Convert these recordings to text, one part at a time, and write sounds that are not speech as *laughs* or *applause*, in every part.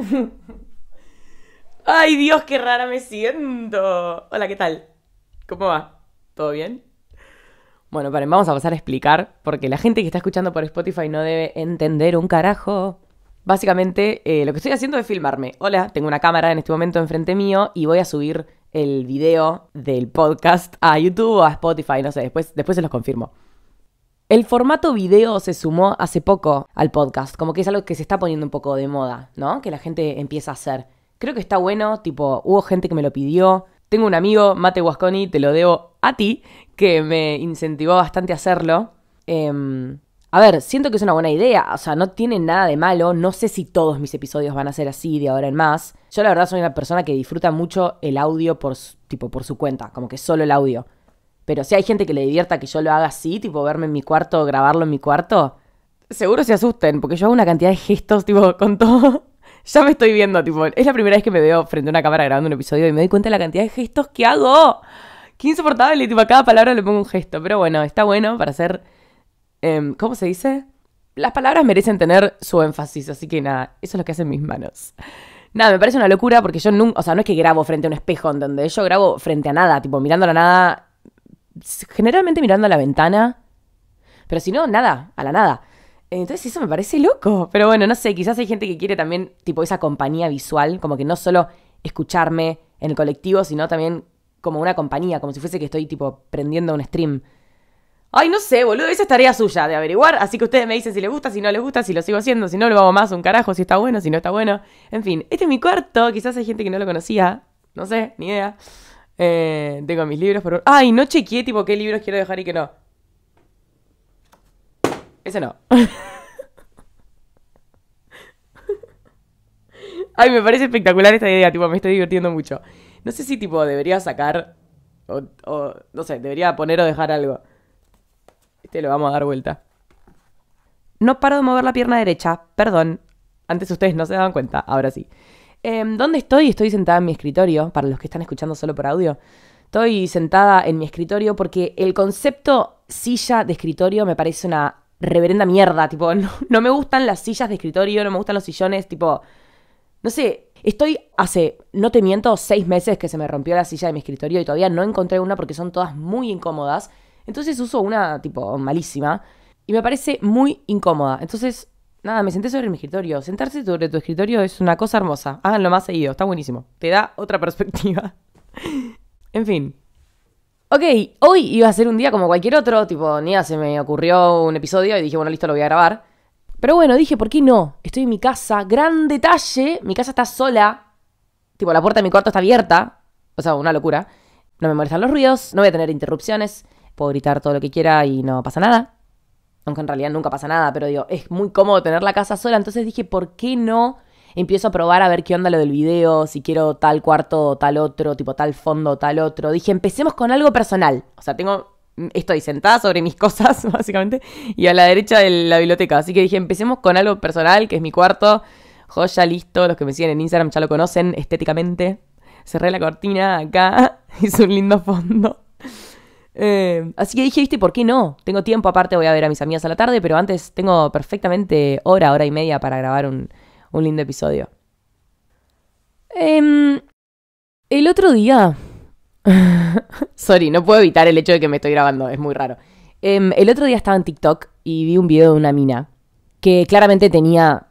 *laughs* Ay, Dios, qué rara me siento. Hola, ¿qué tal? ¿Cómo va? ¿Todo bien? Bueno, vamos a pasar a explicar, porque la gente que está escuchando por Spotify no debe entender un carajo. Básicamente, eh, lo que estoy haciendo es filmarme. Hola, tengo una cámara en este momento enfrente mío y voy a subir el video del podcast a YouTube o a Spotify, no sé, después, después se los confirmo. El formato video se sumó hace poco al podcast, como que es algo que se está poniendo un poco de moda, ¿no? Que la gente empieza a hacer. Creo que está bueno, tipo, hubo gente que me lo pidió. Tengo un amigo, Mate Guasconi, te lo debo a ti, que me incentivó bastante a hacerlo. Em, a ver, siento que es una buena idea, o sea, no tiene nada de malo, no sé si todos mis episodios van a ser así de ahora en más. Yo la verdad soy una persona que disfruta mucho el audio por, tipo, por su cuenta, como que solo el audio. Pero si hay gente que le divierta que yo lo haga así, tipo verme en mi cuarto, grabarlo en mi cuarto, seguro se asusten, porque yo hago una cantidad de gestos, tipo, con todo. *laughs* ya me estoy viendo, tipo, es la primera vez que me veo frente a una cámara grabando un episodio y me doy cuenta de la cantidad de gestos que hago. Qué insoportable, tipo, a cada palabra le pongo un gesto. Pero bueno, está bueno para hacer. Em, ¿Cómo se dice? Las palabras merecen tener su énfasis, así que nada, eso es lo que hacen mis manos. Nada, me parece una locura porque yo nunca, o sea, no es que grabo frente a un espejo, donde Yo grabo frente a nada, tipo mirando a la nada generalmente mirando a la ventana, pero si no, nada, a la nada. Entonces eso me parece loco, pero bueno, no sé, quizás hay gente que quiere también tipo esa compañía visual, como que no solo escucharme en el colectivo, sino también como una compañía, como si fuese que estoy tipo prendiendo un stream. Ay, no sé, boludo, esa es tarea suya de averiguar, así que ustedes me dicen si les gusta, si no les gusta, si lo sigo haciendo, si no lo hago más, un carajo, si está bueno, si no está bueno. En fin, este es mi cuarto, quizás hay gente que no lo conocía, no sé, ni idea. Eh, tengo mis libros, un... ¡Ay! No chequeé, tipo, qué libros quiero dejar y qué no. Ese no. *laughs* Ay, me parece espectacular esta idea, tipo, me estoy divirtiendo mucho. No sé si, tipo, debería sacar... o no sé, debería poner o dejar algo. Este lo vamos a dar vuelta. No paro de mover la pierna derecha, perdón. Antes ustedes no se daban cuenta, ahora sí. Em, ¿Dónde estoy? Estoy sentada en mi escritorio, para los que están escuchando solo por audio. Estoy sentada en mi escritorio porque el concepto silla de escritorio me parece una reverenda mierda. Tipo, *laughs* no, no me gustan las sillas de escritorio, no me gustan los sillones, tipo. No sé, Estoy hace, no te miento, seis meses que se me rompió la silla de mi escritorio y todavía no encontré una porque son todas muy incómodas. Entonces uso una tipo malísima y me parece muy incómoda. Entonces Nada, me senté sobre mi escritorio. Sentarse sobre tu escritorio es una cosa hermosa. Háganlo más seguido, está buenísimo. Te da otra perspectiva. *laughs* en fin. Ok, hoy iba a ser un día como cualquier otro, tipo, ni se me ocurrió un episodio y dije, bueno, listo, lo voy a grabar. Pero bueno, dije, ¿por qué no? Estoy en mi casa, gran detalle, mi casa está sola, tipo, la puerta de mi cuarto está abierta, o sea, una locura. No me molestan los ruidos, no voy a tener interrupciones, puedo gritar todo lo que quiera y no pasa nada aunque en realidad nunca pasa nada, pero digo, es muy cómodo tener la casa sola, entonces dije, ¿por qué no? Empiezo a probar a ver qué onda lo del video, si quiero tal cuarto, o tal otro, tipo tal fondo, o tal otro. Dije, empecemos con algo personal. O sea, tengo estoy sentada sobre mis *laughs* cosas, básicamente, y a la derecha de la biblioteca. Así que dije, empecemos con algo personal, que es mi cuarto. Joya, listo. Los que me siguen en Instagram ya lo conocen estéticamente. Cerré la cortina acá. *laughs* Hice un lindo fondo. Eh, así que dije, viste, ¿por qué no? Tengo tiempo, aparte voy a ver a mis amigas a la tarde, pero antes tengo perfectamente hora, hora y media para grabar un, lindo episodio. Em, el otro día... *laughs* Sorry, no puedo evitar el hecho de que me estoy grabando, es muy raro. Em, el otro día estaba en TikTok y vi un video de una mina que claramente tenía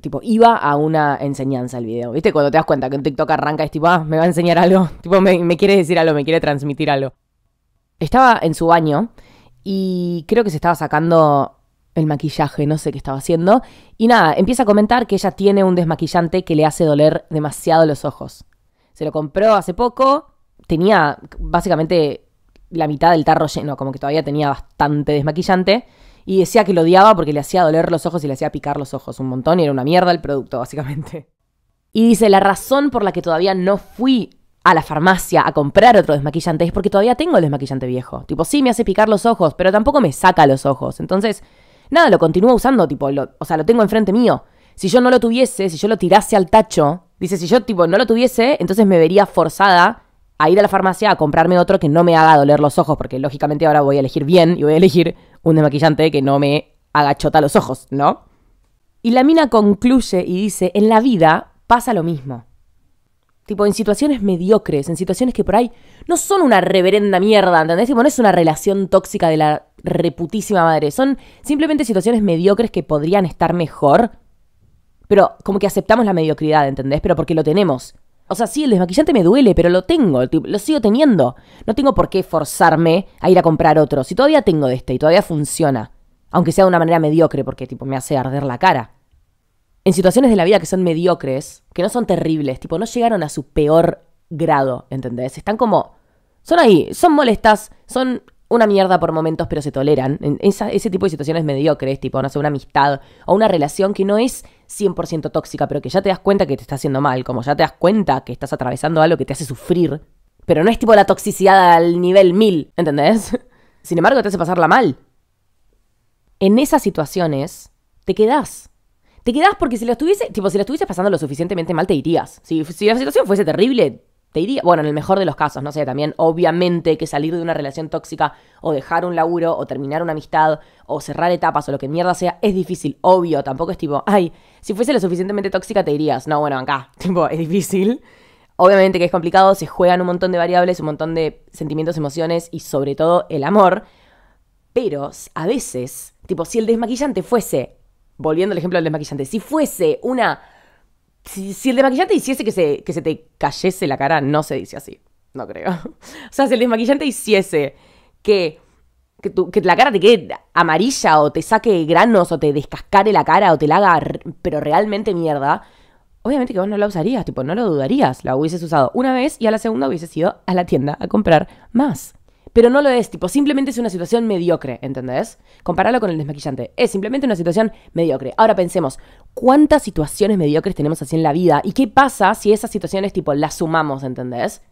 tipo, iba a una enseñanza el video. ¿Viste? Cuando te das cuenta que un TikTok arranca es tipo, ah, me va a enseñar algo. *laughs* Tipo, me quiere decir algo, me quiere transmitir algo. Estaba en su baño y creo que se estaba sacando el maquillaje, no sé qué estaba haciendo. Y nada, empieza a comentar que ella tiene un desmaquillante que le hace doler demasiado los ojos. Se lo compró hace poco, tenía básicamente la mitad del tarro lleno, como que todavía tenía bastante desmaquillante. Y decía que lo odiaba porque le hacía doler los ojos y le hacía picar los ojos un montón y era una mierda el producto, básicamente. Y dice, la razón por la que todavía no fui a la farmacia a comprar otro desmaquillante es porque todavía tengo el desmaquillante viejo. Tipo, sí, me hace picar los ojos, pero tampoco me saca los ojos. Entonces, nada, lo continúo usando, tipo, o sea, lo tengo enfrente mío. Si yo no lo tuviese, si yo lo tirase al tacho, dice, si yo, tipo, no lo tuviese, entonces me vería forzada a ir a la farmacia a comprarme otro que no me haga doler los ojos, porque lógicamente ahora voy a elegir bien y voy a elegir un desmaquillante que no me haga chota los ojos, ¿no? Y la mina concluye y dice, en la vida pasa lo mismo. Tipo, en situaciones mediocres, en situaciones que por ahí no son una reverenda mierda, ¿entendés? Tipo, no es una relación tóxica de la reputísima madre. Son simplemente situaciones mediocres que podrían estar mejor, pero como que aceptamos la mediocridad, ¿entendés? Pero porque lo tenemos. O sea, sí, el desmaquillante me duele, pero lo tengo, lo sigo teniendo. No tengo por qué forzarme a ir a comprar otro. Si todavía tengo de este y todavía funciona. Aunque sea de una manera mediocre, porque tipo me hace arder la cara en situaciones de la vida que son mediocres, que no son terribles, tipo, no llegaron a su peor grado, ¿entendés? Están como. Son ahí, son molestas, son una mierda por momentos, pero se toleran. En ese tipo de situaciones mediocres, tipo, no sé, una amistad o una relación que no es 100% tóxica, pero que ya te das cuenta que te está haciendo mal, como ya te das cuenta que estás atravesando algo que te hace sufrir, pero no es tipo la toxicidad al nivel 1000, ¿entendés? *laughs* Sin embargo, te hace pasarla mal. En esas situaciones, te quedás te quedás porque si lo estuviese, tipo, si lo estuvieses pasando lo suficientemente mal, te irías. Si, la situación fuese terrible, te irías. Bueno, en el mejor de los casos, no sé, también obviamente que salir de una relación tóxica o dejar un laburo o terminar una amistad o cerrar etapas o lo que mierda sea, es difícil, obvio, tampoco es tipo, ay, si fuese lo suficientemente tóxica te irías. No, bueno, acá, *laughs* tipo, es difícil. Obviamente que es complicado, se juegan un montón de variables, un montón de sentimientos, emociones y sobre todo el amor. Pero a veces, tipo, si el desmaquillante fuese volviendo al ejemplo del desmaquillante, si fuese una... Si, el desmaquillante hiciese que se, que se te cayese la cara, no se dice así. No creo. *laughs* O sea, si el desmaquillante hiciese que, que, que, la cara te quede amarilla o te saque granos o te descascare la cara o te la haga pero realmente mierda, obviamente que vos no la usarías, tipo, no lo dudarías, la hubieses usado una vez y a la segunda hubieses ido a la tienda a comprar más pero no lo es, tipo, simplemente es una situación mediocre, ¿entendés? Compararlo con el desmaquillante, es simplemente una situación mediocre. Ahora pensemos, ¿cuántas situaciones mediocres tenemos así en la vida? ¿Y qué pasa si esas situaciones, tipo, las sumamos, ¿entendés?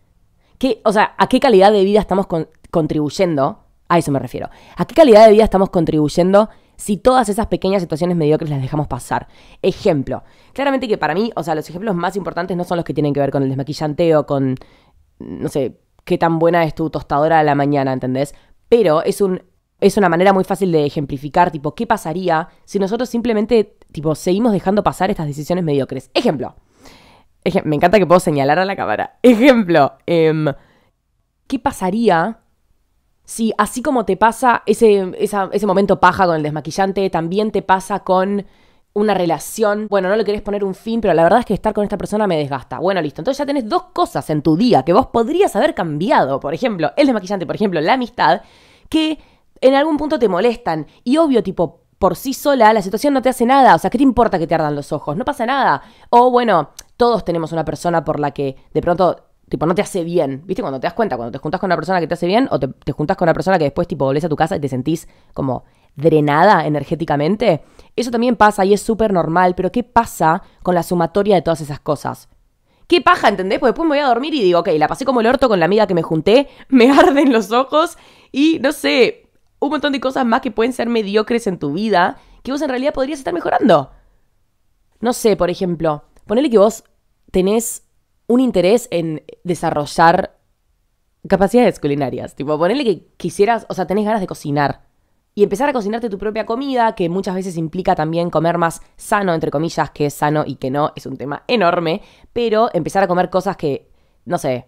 ¿Qué, o sea, ¿a qué calidad de vida estamos contribuyendo? A eso me refiero. ¿A qué calidad de vida estamos contribuyendo si todas esas pequeñas situaciones mediocres las dejamos pasar? Ejemplo. Claramente que para mí, o sea, los ejemplos más importantes no son los que tienen que ver con el desmaquillante o con, no sé, qué tan buena es tu tostadora de la mañana, ¿entendés? Pero es un es una manera muy fácil de ejemplificar, tipo, ¿qué pasaría si nosotros simplemente, tipo, seguimos dejando pasar estas decisiones mediocres? Ejemplo. me encanta que puedo señalar a la cámara. Ejemplo. Em, ¿Qué pasaría si así como te pasa ese, ese momento paja con el desmaquillante, también te pasa con una relación, bueno, no le querés poner un fin, pero la verdad es que estar con esta persona me desgasta. Bueno, listo. Entonces ya tenés dos cosas en tu día que vos podrías haber cambiado. Por ejemplo, el desmaquillante, por ejemplo, la amistad, que en algún punto te molestan. Y obvio, tipo, por sí sola la situación no te hace nada. O sea, ¿qué te importa que te ardan los ojos? No pasa nada. O bueno, todos tenemos una persona por la que de pronto Tipo, no te hace bien. ¿Viste? Cuando te das cuenta, cuando te juntas con una persona que te hace bien o te, juntas con una persona que después, tipo, volvés a tu casa y te sentís como drenada energéticamente. Eso también pasa y es súper normal, pero ¿qué pasa con la sumatoria de todas esas cosas? ¿Qué paja, entendés? Pues después me voy a dormir y digo, ok, la pasé como el orto con la amiga que me junté, *laughs* me arden los ojos y no sé, un montón de cosas más que pueden ser mediocres en tu vida que vos en realidad podrías estar mejorando. No sé, por ejemplo, ponele que vos tenés un interés en desarrollar capacidades culinarias. Tipo, ponele que quisieras, o sea, tenés ganas de cocinar y empezar a cocinarte tu propia comida, que muchas veces implica también comer más sano, entre comillas, que es sano y que no, es un tema enorme, pero empezar a comer cosas que, no sé,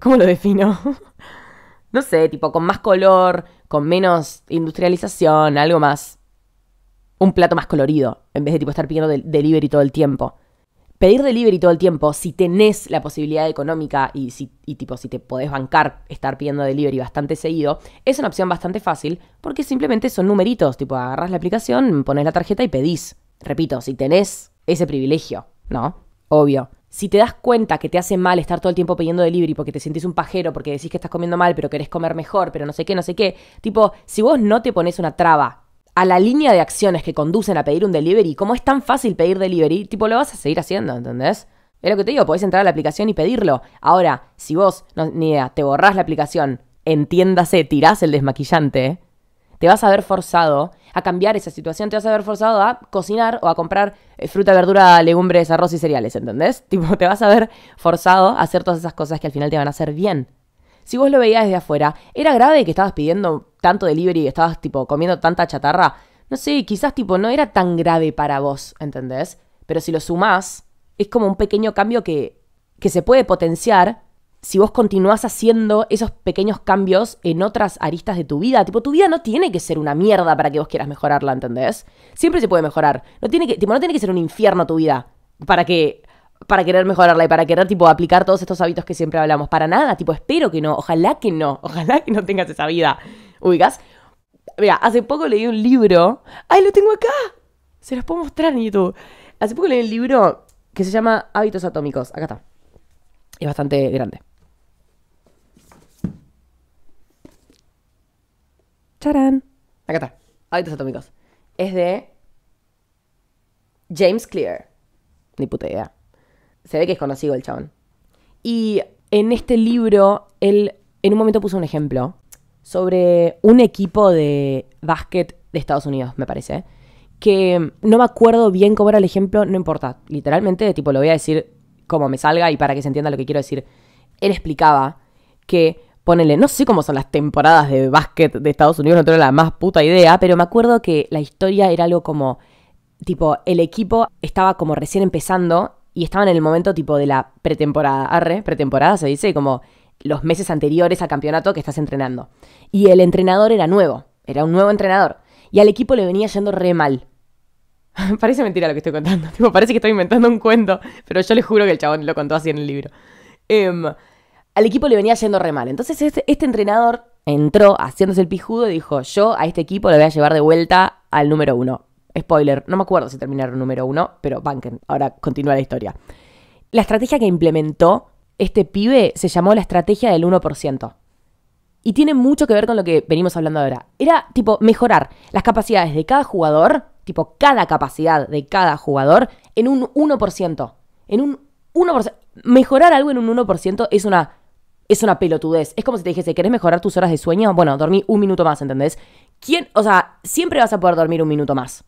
¿cómo lo defino? *laughs* no sé, tipo con más color, con menos industrialización, algo más, un plato más colorido, en vez de tipo estar pidiendo delivery todo el tiempo pedir delivery todo el tiempo, si tenés la posibilidad económica y, si, tipo si te podés bancar estar pidiendo delivery bastante seguido, es una opción bastante fácil porque simplemente son numeritos, tipo agarras la aplicación, pones la tarjeta y pedís. Repito, si tenés ese privilegio, ¿no? Obvio. Si te das cuenta que te hace mal estar todo el tiempo pidiendo delivery porque te sientes un pajero, porque decís que estás comiendo mal, pero querés comer mejor, pero no sé qué, no sé qué, tipo, si vos no te pones una traba a la línea de acciones que conducen a pedir un delivery, como es tan fácil pedir delivery, tipo lo vas a seguir haciendo, ¿entendés? Es lo que te digo, podés entrar a la aplicación y pedirlo. Ahora, si vos, ni idea, te borrás la aplicación, entiéndase, tirás el desmaquillante, te vas a ver forzado a cambiar esa situación, te vas a ver forzado a cocinar o a comprar eh, fruta, verdura, legumbres, arroz y cereales, ¿entendés? *laughs* Tipo, te vas a ver forzado a hacer todas esas cosas que al final te van a hacer bien. Si vos lo veías desde afuera, era grave que estabas pidiendo tanto delivery y estabas tipo comiendo tanta chatarra, no sé, quizás tipo no era tan grave para vos, ¿entendés? Pero si lo sumás, es como un pequeño cambio que, que se puede potenciar si vos continuás haciendo esos pequeños cambios en otras aristas de tu vida. Tipo, tu vida no tiene que ser una mierda para que vos quieras mejorarla, ¿entendés? Siempre se puede mejorar. No tiene que, tipo, no tiene que ser un infierno tu vida para que para querer mejorarla y para querer tipo aplicar todos estos hábitos que siempre hablamos. Para nada, tipo, espero que no, ojalá que no, ojalá que no tengas esa vida ubicas Mira, hace poco leí un libro. ¡Ay, lo tengo acá! Se los puedo mostrar en YouTube. Hace poco leí un libro que se llama Hábitos Atómicos. Acá está. Es bastante grande. Charan, Acá está. Hábitos Atómicos. Es de James Clear. Ni puta idea. Se ve que es conocido el chabón. Y en este libro, él en un momento puso un ejemplo sobre un equipo de básquet de Estados Unidos, me parece. Que no me acuerdo bien cómo era el ejemplo, no importa. Literalmente, tipo, lo voy a decir como me salga y para que se entienda lo que quiero decir. Él explicaba que, ponele, no sé cómo son las temporadas de básquet de Estados Unidos, no tengo la más puta idea, pero me acuerdo que la historia era algo como, tipo, el equipo estaba como recién empezando y estaba en el momento tipo de la pretemporada, arre, pretemporada se dice, como los meses anteriores al campeonato que estás entrenando. Y el entrenador era nuevo, era un nuevo entrenador. Y al equipo le venía yendo re mal. *laughs* parece mentira lo que estoy contando. *laughs* parece que estoy inventando un cuento, pero yo le juro que el chabón lo contó así en el libro. Em, al equipo le venía yendo re mal. Entonces este, este, entrenador entró haciéndose el pijudo y dijo, yo a este equipo lo voy a llevar de vuelta al número uno. Spoiler, no me acuerdo si terminaron número uno, pero banken ahora continúa la historia. La estrategia que implementó este pibe se llamó la estrategia del 1%. Y tiene mucho que ver con lo que venimos hablando ahora. Era tipo mejorar las capacidades de cada jugador, tipo cada capacidad de cada jugador, en un 1%. En un 1%. Mejorar algo en un 1% es una, es una pelotudez. Es como si te dijese, ¿querés mejorar tus horas de sueño? Bueno, dormí un minuto más, ¿entendés? ¿Quién? O sea, siempre vas a poder dormir un minuto más.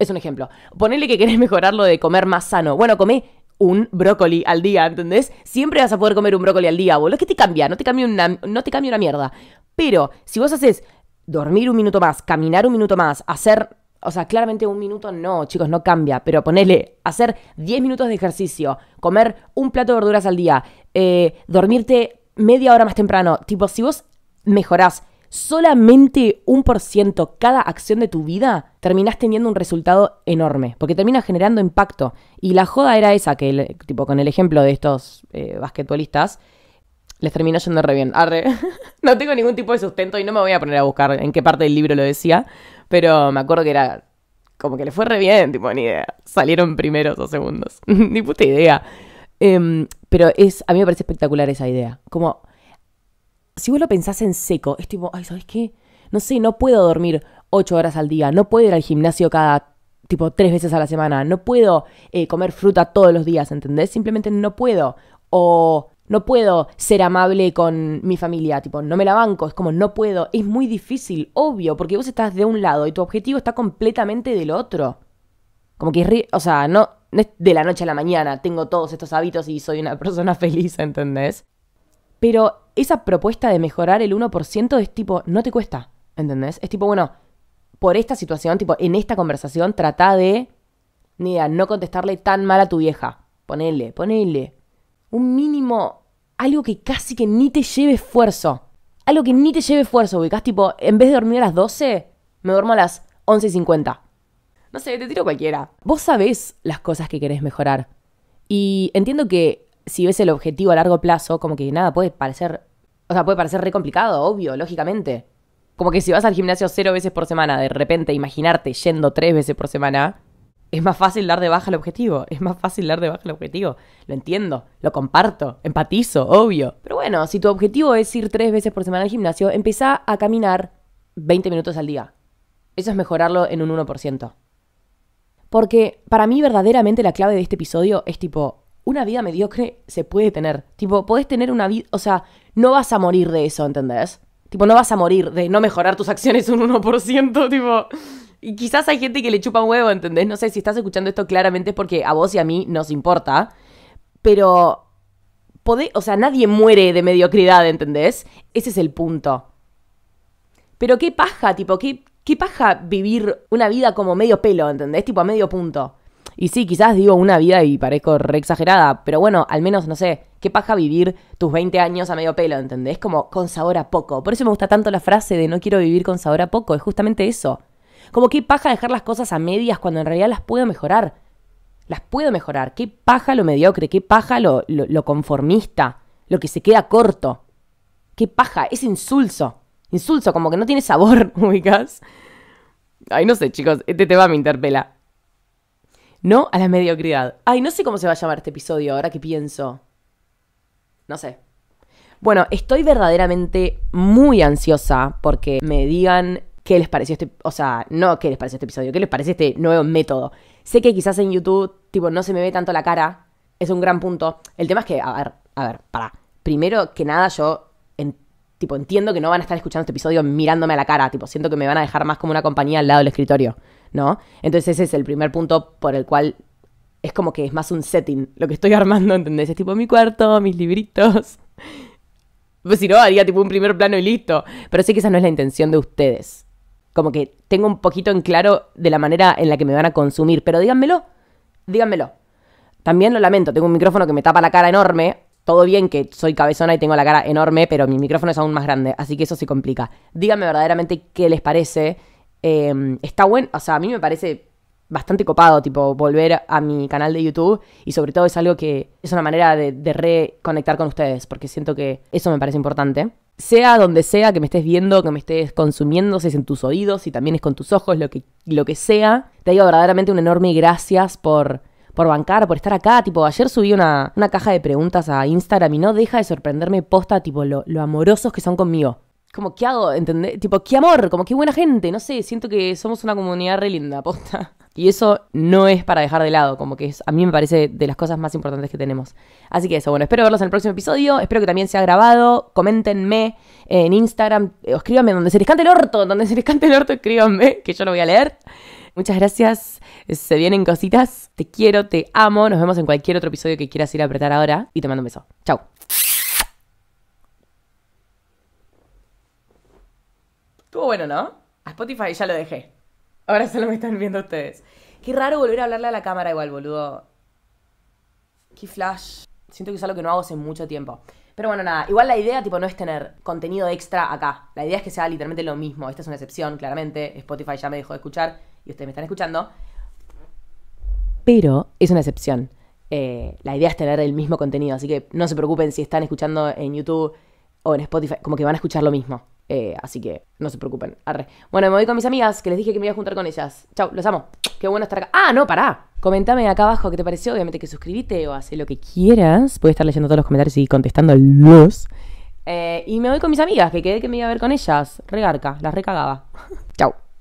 Es un ejemplo. Ponele que querés mejorar lo de comer más sano. Bueno, comí un brócoli al día, ¿entendés? Siempre vas a poder comer un brócoli al día, boludo. Es te cambia? No te cambia una, no te cambia una mierda. Pero si vos haces dormir un minuto más, caminar un minuto más, hacer o sea, claramente un minuto no, chicos, no cambia, pero ponele, hacer 10 minutos de ejercicio, comer un plato de verduras al día, eh, dormirte media hora más temprano, tipo, si vos mejorás solamente un por ciento cada acción de tu vida, terminás teniendo un resultado enorme, porque terminas generando impacto. Y la joda era esa, que tipo con el ejemplo de estos eh, basquetbolistas, les terminó yendo re bien. *laughs* no tengo ningún tipo de sustento y no me voy a poner a buscar en qué parte del libro lo decía, pero me acuerdo que era como que le fue re bien, tipo, ni idea. Salieron primeros o segundos. *laughs* ni puta idea. Em, pero es, a mí me parece espectacular esa idea. Como si vos lo pensás en seco, es tipo, ay, ¿sabes qué? No sé, no puedo dormir ocho horas al día, no puedo ir al gimnasio cada tipo tres veces a la semana, no puedo eh, comer fruta todos los días, ¿entendés? Simplemente no puedo. O no puedo ser amable con mi familia, tipo, no me la banco, es como no puedo, es muy difícil, obvio, porque vos estás de un lado y tu objetivo está completamente del otro. Como que es, o sea, no es de la noche a la mañana, tengo todos estos hábitos y soy una *laughs* persona feliz, ¿entendés? Pero esa propuesta de mejorar el 1% es tipo, no te cuesta, ¿entendés? Es tipo, bueno, por esta situación, tipo, en esta conversación, trata de, ni no contestarle tan mal a tu vieja. Ponele, ponele. Un mínimo, algo que casi que ni te lleve esfuerzo. Algo que ni te lleve esfuerzo, ubicás, tipo, en vez de dormir a las 12, me duermo a las 11.50. No sé, te tiro cualquiera. Vos sabés las cosas que querés mejorar. Y entiendo que si ves el objetivo a largo plazo, como que nada, puede parecer, o sea, puede parecer re complicado, obvio, lógicamente. Como que si vas al gimnasio cero veces por semana, de repente imaginarte yendo tres veces por semana, es más fácil dar de baja el objetivo, es más fácil dar de baja el objetivo. Lo entiendo, lo comparto, empatizo, obvio. Pero bueno, si tu objetivo es ir tres veces por semana al gimnasio, empezá a caminar 20 minutos al día. Eso es mejorarlo en un 1%. Porque para mí verdaderamente la clave de este episodio es tipo, una vida mediocre se puede tener. Tipo, podés tener una vida, o sea, no vas a morir de eso, ¿entendés? Tipo, no vas a morir de no mejorar tus acciones un 1%, *laughs* tipo... Y quizás hay gente que le chupa un huevo, ¿entendés? No sé, si estás escuchando esto claramente porque a vos y a mí nos importa. Pero... Podés, o sea, nadie muere de mediocridad, ¿entendés? Ese es el punto. Pero qué paja, tipo, qué, qué paja vivir una vida como medio pelo, ¿entendés? Tipo, a medio punto. Y sí, quizás digo una vida y parezco re exagerada, pero bueno, al menos, no sé, qué paja vivir tus 20 años a medio pelo, ¿entendés? Como con sabor a poco. Por eso me gusta tanto la frase de no quiero vivir con sabor a poco, es justamente eso. Como qué paja dejar las cosas a medias cuando en realidad las puedo mejorar. Las puedo mejorar. Qué paja lo mediocre, qué paja lo, conformista, lo que se queda corto. Qué paja, es insulso. Insulso, como que no tiene sabor, *laughs* ubicas. Ay, no sé, chicos, este tema me interpela. No a la mediocridad. Ay, no sé cómo se va a llamar este episodio ahora que pienso. No sé. Bueno, estoy verdaderamente muy ansiosa porque me digan qué les pareció este, o sea, no qué les pareció este episodio, qué les parece este nuevo método. Sé que quizás en YouTube, tipo, no se me ve tanto la cara, es un gran punto. El tema es que, a ver, a ver, para. Primero que nada, yo tipo, entiendo que no van a estar escuchando este episodio mirándome a la cara, tipo, siento que me van a dejar más como una compañía al lado del escritorio. ¿no? Entonces ese es el primer punto por el cual es como que es más un setting lo que estoy *laughs* armando, ¿entendés? Es tipo mi cuarto, mis libritos. *laughs* Pues si no, haría tipo un primer plano y listo. Pero sí que esa no es la intención de ustedes. Como que tengo un poquito en claro de la manera en la que me van a consumir, pero díganmelo, díganmelo. También lo lamento, tengo un micrófono que me tapa la cara enorme. Todo bien que soy cabezona y tengo la cara enorme, pero mi micrófono es aún más grande, así que eso se complica. Díganme verdaderamente qué les parece Em, está bueno, o sea, a mí me parece bastante copado, tipo, volver a mi canal de YouTube y sobre todo es algo que es una manera de, reconectar con ustedes, porque siento que eso me parece importante. Sea donde sea que me estés viendo, que me estés consumiendo, si es en tus oídos, si también es con tus ojos, lo que, lo que sea, te digo verdaderamente un enorme gracias por, por bancar, por estar acá. Tipo, ayer subí una, caja de preguntas a Instagram y no deja de sorprenderme posta, tipo, lo amorosos que son conmigo como, ¿qué hago? ¿Entendés? Tipo, qué amor, como qué buena gente, no sé, siento que somos una comunidad re linda, *laughs* posta. Y eso no es para dejar de lado, como que a mí me parece de las cosas más importantes que tenemos. Así que eso, bueno, espero verlos en el próximo episodio, espero que también sea grabado, coméntenme en Instagram, eh, escríbanme donde se les cante el orto, donde se les cante el orto, escríbanme, *laughs* que yo lo voy a leer. Muchas gracias, se vienen cositas, te quiero, te amo, nos vemos en cualquier otro episodio que quieras ir a apretar ahora y te mando un beso. Chao. Estuvo bueno, ¿no? A Spotify ya lo dejé. Ahora solo me están viendo ustedes. Qué raro volver a hablarle a la cámara igual, boludo. Qué flash. Siento que es algo que no hago hace mucho tiempo. Pero bueno, nada. Igual la idea, tipo, no es tener contenido extra acá. La idea es que sea literalmente lo mismo. Esta es una excepción, claramente. Spotify ya me dejó de escuchar y ustedes me están escuchando. Pero es una excepción. Eh, la idea es tener el mismo contenido. Así que no se preocupen si están escuchando en YouTube o en Spotify. Como que van a escuchar lo mismo. Eh, así que no se preocupen. Arre. Bueno, me voy con mis amigas, que les dije que me iba a juntar con ellas. Chau, los amo. Qué bueno estar acá. Ah, no, pará. Comentame acá abajo qué te pareció. Obviamente que suscribite o hace lo que quieras. Voy estar leyendo todos los comentarios y contestando los. Eh, y me voy con mis amigas, que quedé que me iba a ver con ellas. Regarca, las recagaba. *laughs* Chau.